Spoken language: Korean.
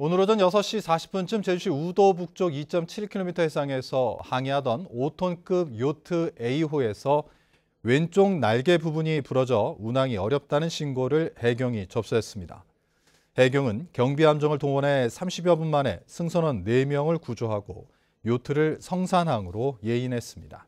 오늘 오전 6시 40분쯤 제주시 우도 북쪽 2.7km 해상에서 항해하던 5톤급 요트 A호에서 왼쪽 날개 부분이 부러져 운항이 어렵다는 신고를 해경이 접수했습니다. 해경은 경비함정을 동원해 30여 분 만에 승선원 4명을 구조하고 요트를 성산항으로 예인했습니다.